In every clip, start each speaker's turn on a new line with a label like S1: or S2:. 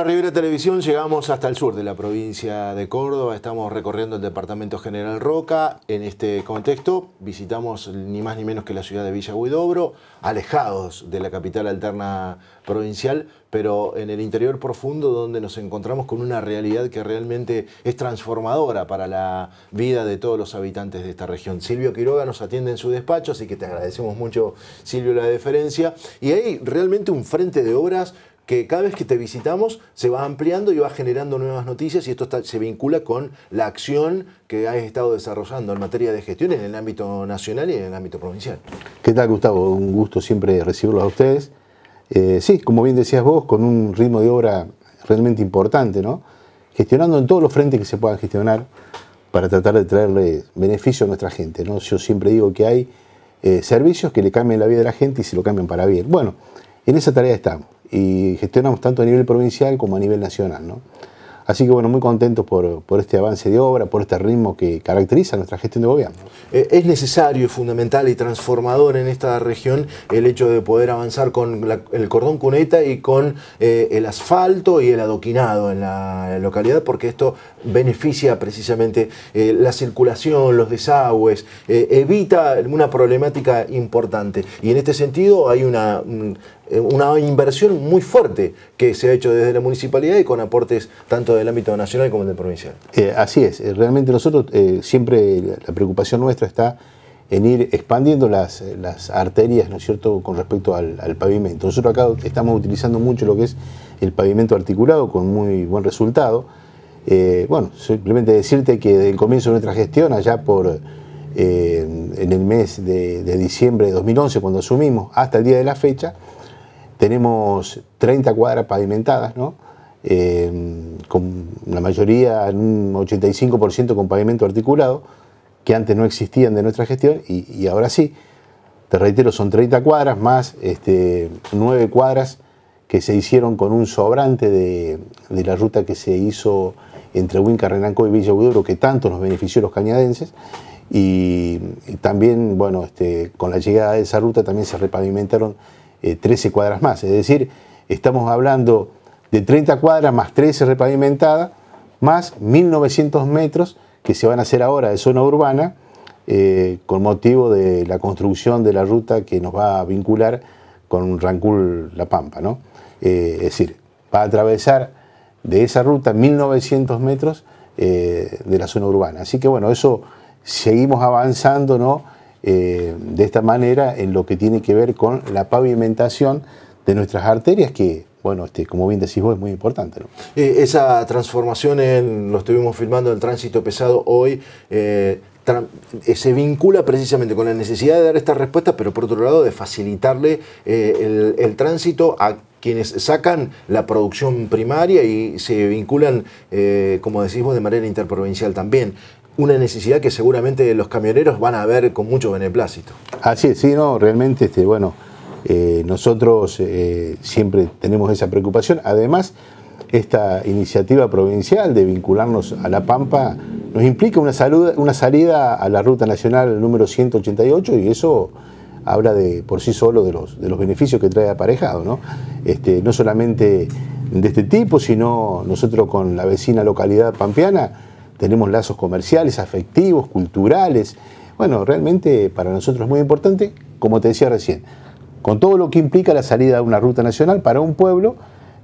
S1: la Rivera Televisión llegamos hasta el sur de la provincia de Córdoba, estamos recorriendo el departamento General Roca. En este contexto visitamos ni más ni menos que la ciudad de Villa Huidobro, alejados de la capital alterna provincial, pero en el interior profundo donde nos encontramos con una realidad que realmente es transformadora para la vida de todos los habitantes de esta región. Silvio Quiroga nos atiende en su despacho, así que te agradecemos mucho, Silvio, la deferencia. Y hay realmente un frente de obras que cada vez que te visitamos se va ampliando y va generando nuevas noticias y esto se vincula con la acción que has estado desarrollando en materia de gestión en el ámbito nacional y en el ámbito provincial.
S2: ¿Qué tal, Gustavo? Un gusto siempre recibirlos a ustedes. Eh, sí, como bien decías vos, con un ritmo de obra realmente importante, ¿no? Gestionando en todos los frentes que se puedan gestionar para tratar de traerle beneficio a nuestra gente, ¿no? Yo siempre digo que hay eh, servicios que le cambian la vida de la gente y se lo cambian para bien. Bueno, en esa tarea estamos y gestionamos tanto a nivel provincial como a nivel nacional. Así que bueno, muy contentos por, este avance de obra, por este ritmo que caracteriza nuestra gestión de gobierno. Eh, es necesario, y fundamental y transformador en esta región
S1: el hecho de poder avanzar con el cordón cuneta y con eh, el asfalto y el adoquinado en la localidad, porque esto beneficia precisamente eh, la circulación, los desagües, evita una problemática importante. Y en este sentido hay una, eh, una inversión muy fuerte que se ha hecho desde la municipalidad y con aportes tanto del ámbito nacional como del provincial.
S2: Eh, así es, eh, realmente nosotros siempre la preocupación nuestra está en ir expandiendo las, arterias, ¿no es cierto?, con respecto al, pavimento. Nosotros acá estamos utilizando mucho lo que es el pavimento articulado con muy buen resultado. bueno, simplemente decirte que desde el comienzo de nuestra gestión, allá por en el mes de diciembre de 2011, cuando asumimos, hasta el día de la fecha, tenemos 30 cuadras pavimentadas, eh, con la mayoría, en un 85% con pavimento articulado, que antes no existían de nuestra gestión y, ahora sí. Te reitero, son 30 cuadras más este, 9 cuadras que se hicieron con un sobrante de, la ruta que se hizo entre Huinca, y Villa Uduro, que tanto nos benefició los cañadenses. Y, también, bueno, este, con la llegada de esa ruta también se repavimentaron 13 eh, cuadras más. Es decir, estamos hablando de 30 cuadras más 13 repavimentadas, más 1.900 metros que se van a hacer ahora de zona urbana, eh, con motivo de la construcción de la ruta que nos va a vincular con Rancul La Pampa. ¿no? Eh, es decir, va a atravesar de esa ruta 1.900 metros de la zona urbana. Así que bueno, eso seguimos avanzando, ¿no? Eh, de esta manera en lo que tiene que ver con la pavimentación de nuestras arterias, que, bueno, este, como bien decís vos, es muy importante.
S1: Eh, esa transformación, en, lo estuvimos filmando, el tránsito pesado hoy, eh, se vincula precisamente con la necesidad de dar esta respuesta, pero por otro lado de facilitarle el, el tránsito a quienes sacan la producción primaria y se vinculan, eh, como decimos, de manera interprovincial también. Una necesidad que seguramente los
S2: camioneros van a ver con mucho beneplácito. Así es, sí, no, realmente, este, bueno, eh, nosotros eh, siempre tenemos esa preocupación. Además, esta iniciativa provincial de vincularnos a La Pampa nos implica una, una salida a la ruta nacional número 188 y eso habla de por sí solo de los, beneficios que trae aparejado, ¿no? Este, no solamente de este tipo, sino nosotros con la vecina localidad pampeana tenemos lazos comerciales, afectivos, culturales. Bueno, realmente para nosotros es muy importante, como te decía recién, con todo lo que implica la salida de una ruta nacional para un pueblo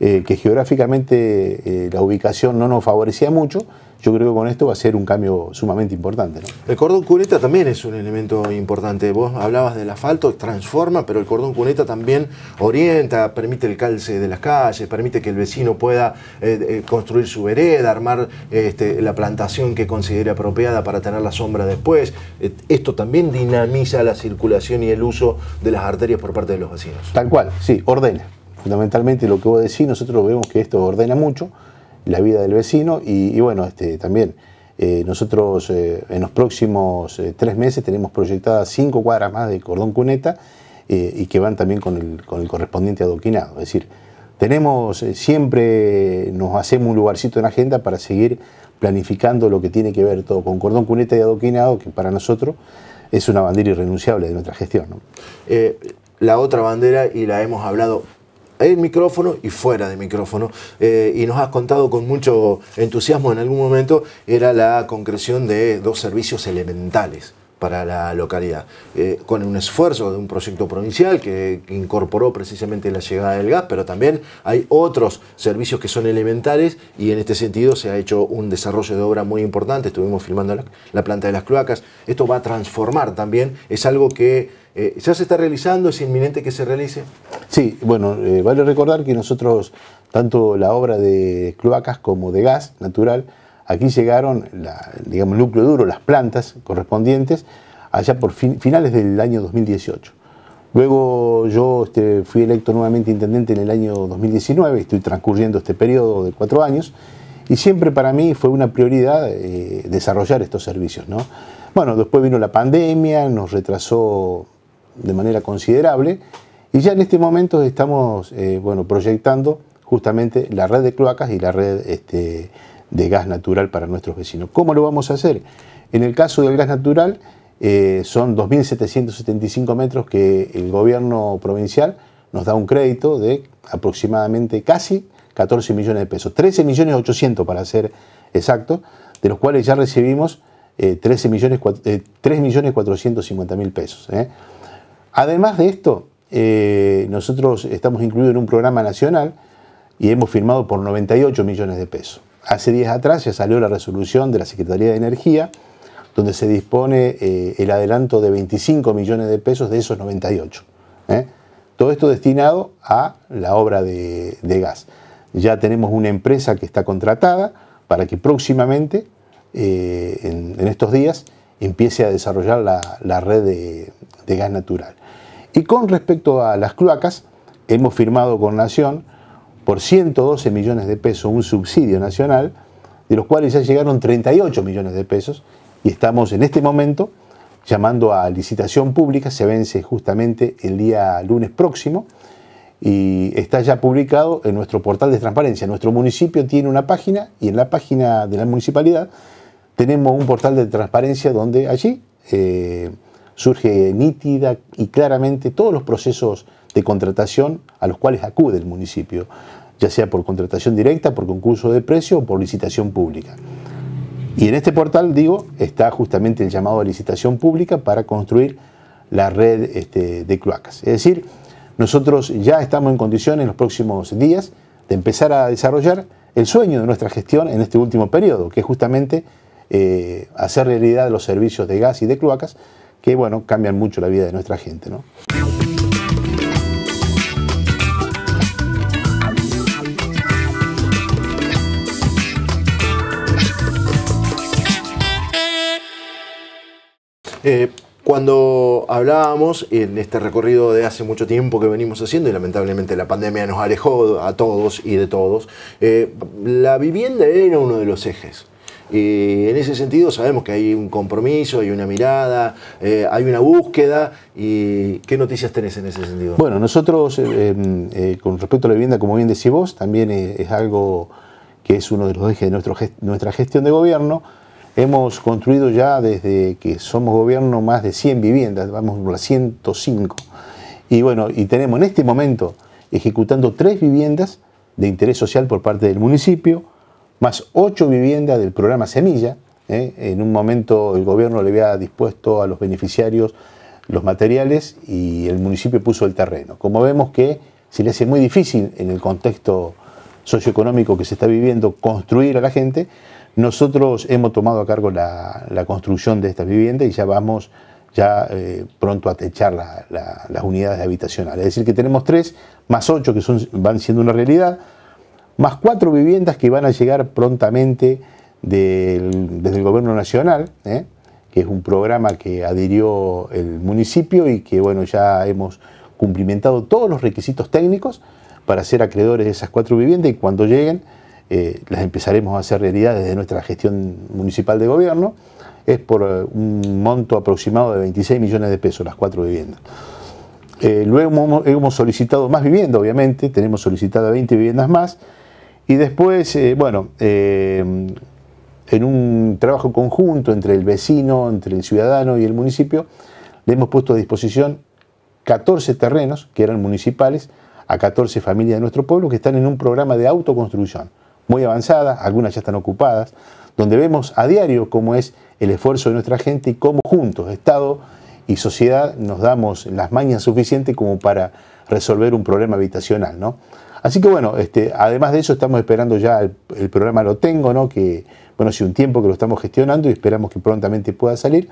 S2: eh, que geográficamente eh, la ubicación no nos favorecía mucho, yo creo que con esto va a ser un cambio sumamente importante.
S1: El cordón cuneta también es un elemento importante. Vos hablabas del asfalto, transforma, pero el cordón cuneta también orienta, permite el calce de las calles, permite que el vecino pueda eh, eh, construir su vereda, armar este, la plantación que considere apropiada para tener la sombra después. Esto también dinamiza la circulación y el uso de las arterias por parte de los vecinos.
S2: Tal cual, sí, ordena. Fundamentalmente lo que vos decís, nosotros vemos que esto ordena mucho la vida del vecino y, bueno, este, también eh, nosotros eh, en los próximos eh, tres meses tenemos proyectadas cinco cuadras más de cordón cuneta y que van también con el, correspondiente adoquinado. Es decir, tenemos siempre, nos hacemos un lugarcito en agenda para seguir planificando lo que tiene que ver todo con cordón cuneta y adoquinado, que para nosotros es una bandera irrenunciable de nuestra gestión.
S1: la otra bandera, y la hemos hablado el micrófono y fuera de micrófono. Eh, y nos has contado con mucho entusiasmo en algún momento, era la concreción de dos servicios elementales para la localidad, eh, con un esfuerzo de un proyecto provincial que, incorporó precisamente la llegada del gas, pero también hay otros servicios que son elementales y en este sentido se ha hecho un desarrollo de obra muy importante, estuvimos filmando la, planta de las cloacas, esto va a transformar también, es algo que eh, ya se está realizando, es inminente que se realice.
S2: Sí, bueno, eh, vale recordar que nosotros, tanto la obra de cloacas como de gas natural, Aquí llegaron, digamos, el núcleo duro, las plantas correspondientes, allá por finales del año 2018. Luego yo este, fui electo nuevamente intendente en el año 2019, estoy transcurriendo este periodo de cuatro años, y siempre para mí fue una prioridad eh, desarrollar estos servicios. ¿no? Bueno, después vino la pandemia, nos retrasó de manera considerable, y ya en este momento estamos eh, bueno, proyectando justamente la red de cloacas y la red este, de gas natural para nuestros vecinos. ¿Cómo lo vamos a hacer? En el caso del gas natural, eh, son 2.775 metros que el gobierno provincial nos da un crédito de aproximadamente casi 14 millones de pesos, 13 millones 800 para ser exacto, de los cuales ya recibimos eh, millones, eh, mil pesos. ¿eh? Además de esto, nosotros estamos incluidos en un programa nacional y hemos firmado por 98 millones de pesos hace días atrás ya salió la resolución de la Secretaría de Energía, donde se dispone eh, el adelanto de 25 millones de pesos de esos 98. ¿eh? Todo esto destinado a la obra de, gas. Ya tenemos una empresa que está contratada para que próximamente, eh, en, estos días, empiece a desarrollar la, red de, de gas natural. Y con respecto a las cloacas, hemos firmado con Nación por 112 millones de pesos un subsidio nacional, de los cuales ya llegaron 38 millones de pesos y estamos en este momento llamando a licitación pública, se vence justamente el día lunes próximo y está ya publicado en nuestro portal de transparencia. Nuestro municipio tiene una página y en la página de la municipalidad tenemos un portal de transparencia donde allí eh, surge nítida y claramente todos los procesos de contratación a los cuales acude el municipio, ya sea por contratación directa, por concurso de precio o por licitación pública. Y en este portal, digo, está justamente el llamado a licitación pública para construir la red este, de cloacas. Es decir, nosotros ya estamos en condiciones en los próximos días de empezar a desarrollar el sueño de nuestra gestión en este último periodo, que es justamente eh, hacer realidad los servicios de gas y de cloacas, que bueno, cambian mucho la vida de nuestra gente. ¿no?
S1: Eh, cuando hablábamos en este recorrido de hace mucho tiempo que venimos haciendo, y lamentablemente la pandemia nos alejó a todos y de todos, eh, la vivienda era uno de los ejes. Y en ese sentido sabemos que hay un compromiso, hay una mirada, eh, hay una búsqueda. ¿Y qué noticias tenés en ese sentido?
S2: Bueno, nosotros em, con respecto a la vivienda, como bien decís vos, también es, algo que es uno de los ejes de nuestra gestión de gobierno Hemos construido ya desde que somos gobierno más de 100 viviendas, vamos a las 105. Y bueno, y tenemos en este momento ejecutando tres viviendas de interés social por parte del municipio, más ocho viviendas del programa Semilla. ¿eh? En un momento el gobierno le había dispuesto a los beneficiarios los materiales y el municipio puso el terreno. Como vemos que se le hace muy difícil en el contexto socioeconómico que se está viviendo construir a la gente, nosotros hemos tomado a cargo la, construcción de estas viviendas y ya vamos ya eh, pronto a techar las unidades habitacionales. Es decir, que tenemos tres, más ocho que son, van siendo una realidad, más cuatro viviendas que van a llegar prontamente desde el Gobierno Nacional, ¿eh? que es un programa que adhirió el municipio y que bueno, ya hemos cumplimentado todos los requisitos técnicos para ser acreedores de esas cuatro viviendas y cuando lleguen eh, las empezaremos a hacer realidad desde nuestra gestión municipal de gobierno, es por eh, un monto aproximado de 26 millones de pesos las cuatro viviendas. Eh, luego hemos, solicitado más viviendas, obviamente, tenemos solicitadas 20 viviendas más. Y después, bueno, en un trabajo conjunto entre el vecino, entre el ciudadano y el municipio, le hemos puesto a disposición 14 terrenos que eran municipales a 14 familias de nuestro pueblo que están en un programa de autoconstrucción muy avanzada, algunas ya están ocupadas, donde vemos a diario cómo es el esfuerzo de nuestra gente y cómo juntos, Estado y sociedad, nos damos las mañas suficientes como para resolver un problema habitacional, ¿no? Así que bueno, este, además de eso estamos esperando ya el, programa Lo Tengo, ¿no? que bueno, hace un tiempo que lo estamos gestionando y esperamos que prontamente pueda salir,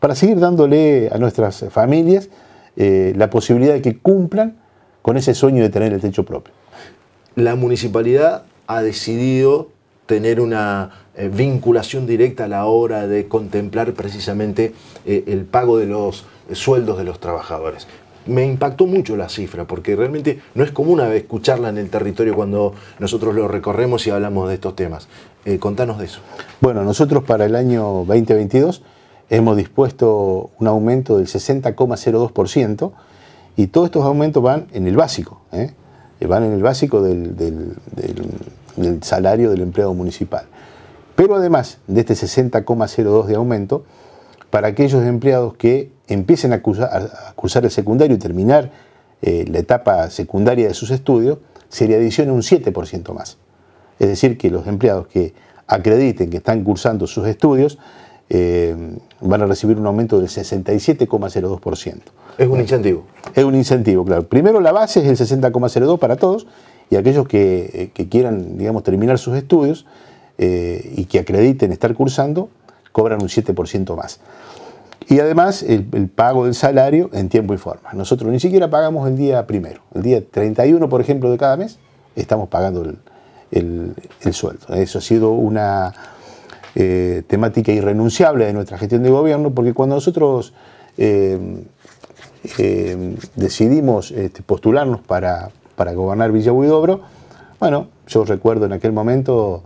S2: para seguir dándole a nuestras familias eh, la posibilidad de que cumplan con ese sueño de tener el techo propio.
S1: La municipalidad ha decidido tener una eh, vinculación directa a la hora de contemplar precisamente eh, el pago de los sueldos de los trabajadores. Me impactó mucho la cifra, porque realmente no es común escucharla en el territorio cuando nosotros lo recorremos y hablamos de estos temas. Eh, contanos de eso.
S2: Bueno, nosotros para el año 2022 hemos dispuesto un aumento del 60,02% y todos estos aumentos van en el básico, van en el básico del del salario del empleado municipal. Pero además de este 60,02 de aumento, para aquellos empleados que empiecen a cursar, el secundario y terminar eh, la etapa secundaria de sus estudios, se le adiciona un 7% más. Es decir, que los empleados que acrediten que están cursando sus estudios eh, van a recibir un aumento del 67,02%. Es un incentivo. Es un incentivo, claro. Primero la base es el 60,02 para todos y aquellos eh, que, quieran, digamos, terminar sus estudios eh, y que acrediten estar cursando, cobran un 7% más. Y además el, pago del salario en tiempo y forma. Nosotros ni siquiera pagamos el día primero. El día 31, por ejemplo, de cada mes, estamos pagando el, sueldo. Eso ha sido una eh, temática irrenunciable de nuestra gestión de gobierno, porque cuando nosotros decidimos este, postularnos para para gobernar Villa Huidobro. Bueno, yo recuerdo en aquel momento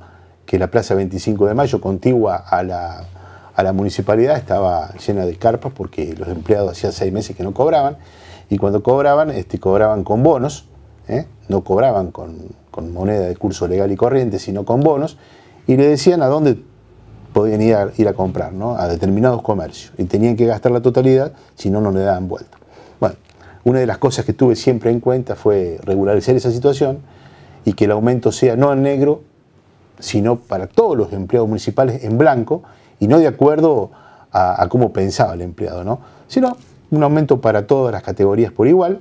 S2: que la Plaza 25 de Mayo, contigua a la, municipalidad, estaba llena de carpas porque los empleados hacía seis meses que no cobraban y cuando cobraban, este, cobraban con bonos, ¿eh? no cobraban con, moneda de curso legal y corriente, sino con bonos, y le decían a dónde podían ir a, ir a comprar, a determinados comercios, y tenían que gastar la totalidad, si no, no le daban vuelta. Bueno, una de las cosas que tuve siempre en cuenta fue regularizar esa situación y que el aumento sea no en negro, sino para todos los empleados municipales en blanco y no de acuerdo a, cómo pensaba el empleado, ¿no? sino un aumento para todas las categorías por igual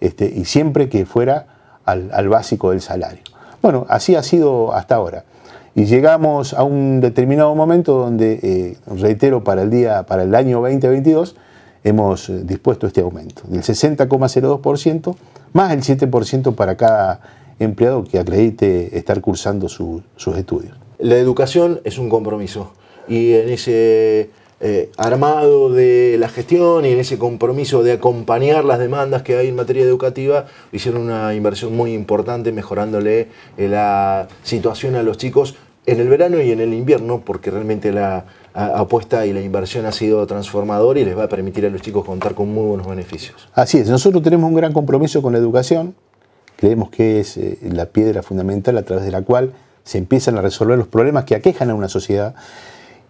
S2: este, y siempre que fuera al, básico del salario. Bueno, así ha sido hasta ahora y llegamos a un determinado momento donde, eh, reitero, para el, día, para el año 2022, hemos eh, dispuesto este aumento, del 60,02% más el 7% para cada empleado que acredite estar cursando sus estudios.
S1: La educación es un compromiso y en ese eh, armado de la gestión y en ese compromiso de acompañar las demandas que hay en materia educativa, hicieron una inversión muy importante mejorándole eh, la situación a los chicos en el verano y en el invierno, porque realmente la, apuesta y la inversión ha sido transformadora y les va a permitir a los chicos contar con muy buenos beneficios.
S2: Así es, nosotros tenemos un gran compromiso con la educación, creemos que es eh, la piedra fundamental a través de la cual se empiezan a resolver los problemas que aquejan a una sociedad.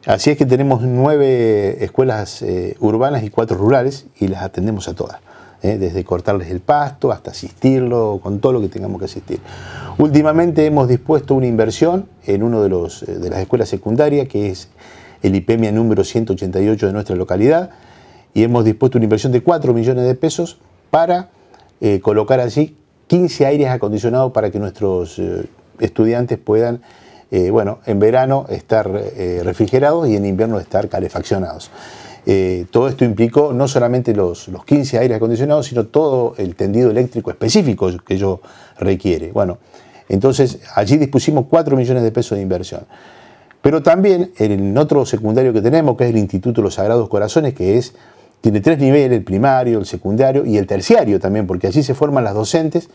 S2: Así es que tenemos nueve escuelas eh, urbanas y cuatro rurales y las atendemos a todas, eh, desde cortarles el pasto hasta asistirlo con todo lo que tengamos que asistir. Últimamente hemos dispuesto una inversión en una de, de las escuelas secundarias que es el IPEMIA número 188 de nuestra localidad, y hemos dispuesto una inversión de 4 millones de pesos para eh, colocar allí 15 aires acondicionados para que nuestros eh, estudiantes puedan, eh, bueno, en verano estar refrigerados y en invierno estar calefaccionados. todo esto implicó no solamente los, los, 15 aires acondicionados, sino todo el tendido eléctrico específico que yo requiere. Bueno, entonces allí dispusimos 4 millones de pesos de inversión. Pero también en otro secundario que tenemos, que es el Instituto de los Sagrados Corazones, que es, tiene tres niveles, el primario, el secundario y el terciario también, porque allí se forman las docentes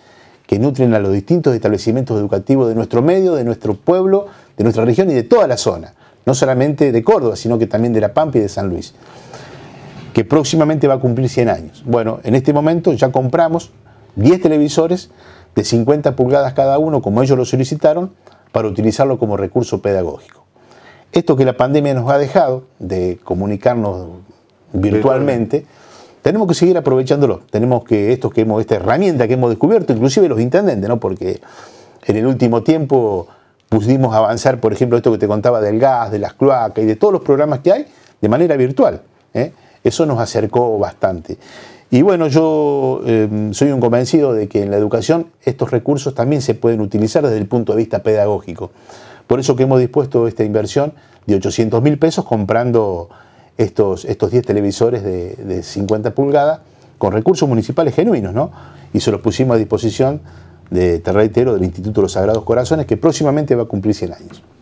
S2: que nutren a los distintos establecimientos educativos de nuestro medio, de nuestro pueblo, de nuestra región y de toda la zona, no solamente de Córdoba, sino que también de La Pampa y de San Luis, que próximamente va a cumplir 100 años. Bueno, en este momento ya compramos 10 televisores de 50 pulgadas cada uno, como ellos lo solicitaron, para utilizarlo como recurso pedagógico. Esto que la pandemia nos ha dejado de comunicarnos virtualmente, tenemos que seguir aprovechándolo. Tenemos que esto que hemos, esta herramienta que hemos descubierto, inclusive los intendentes, ¿no? Porque en el último tiempo pudimos avanzar, por ejemplo, esto que te contaba del gas, de las cloacas y de todos los programas que hay, de manera virtual. ¿eh? Eso nos acercó bastante. Y bueno, yo em, soy un convencido de que en la educación estos recursos también se pueden utilizar desde el punto de vista pedagógico. Por eso que hemos dispuesto esta inversión de 800 mil pesos comprando estos, estos 10 televisores de, 50 pulgadas con recursos municipales genuinos, ¿no? Y se los pusimos a disposición de, te reitero, del Instituto de los Sagrados Corazones, que próximamente va a cumplir 100 años.